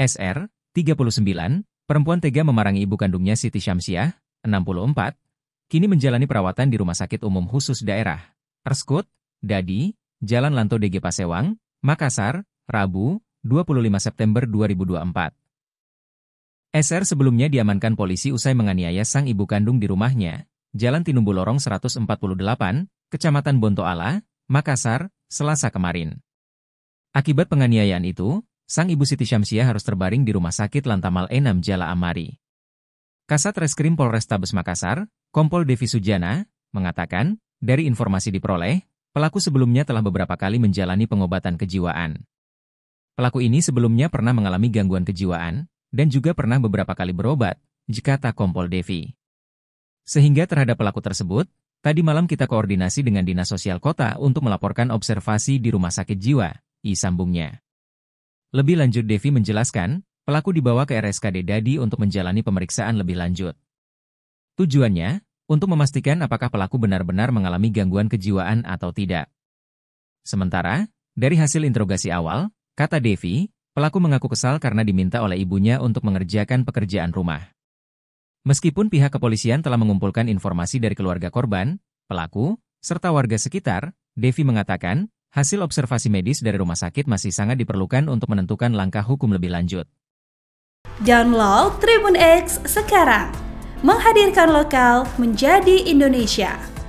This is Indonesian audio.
SR, 39, perempuan tega memarangi ibu kandungnya Siti Syamsiah, 64, kini menjalani perawatan di Rumah Sakit Umum Khusus Daerah, Erskut, Dadi, Jalan Lanto DG Pasewang, Makassar, Rabu, 25 September 2024. SR sebelumnya diamankan polisi usai menganiaya sang ibu kandung di rumahnya, Jalan Tinumbu Lorong 148, Kecamatan Bontoala, Makassar, Selasa kemarin. Akibat penganiayaan itu, sang ibu Siti Syamsiah harus terbaring di rumah sakit Lantamal Enam Jala Amari. Kasat Reskrim Polrestabes Makassar, Kompol Devi Sujana, mengatakan, dari informasi diperoleh, pelaku sebelumnya telah beberapa kali menjalani pengobatan kejiwaan. Pelaku ini sebelumnya pernah mengalami gangguan kejiwaan, dan juga pernah beberapa kali berobat, jika tak Kompol Devi. Sehingga terhadap pelaku tersebut, tadi malam kita koordinasi dengan Dinas Sosial Kota untuk melaporkan observasi di Rumah Sakit Jiwa, i sambungnya. Lebih lanjut Devi menjelaskan, pelaku dibawa ke RSKD Dadi untuk menjalani pemeriksaan lebih lanjut. Tujuannya, untuk memastikan apakah pelaku benar-benar mengalami gangguan kejiwaan atau tidak. Sementara, dari hasil interogasi awal, kata Devi, pelaku mengaku kesal karena diminta oleh ibunya untuk mengerjakan pekerjaan rumah. Meskipun pihak kepolisian telah mengumpulkan informasi dari keluarga korban, pelaku, serta warga sekitar, Devi mengatakan, Hasil observasi medis dari rumah sakit masih sangat diperlukan untuk menentukan langkah hukum lebih lanjut. Download Tribun X sekarang, menghadirkan lokal menjadi Indonesia.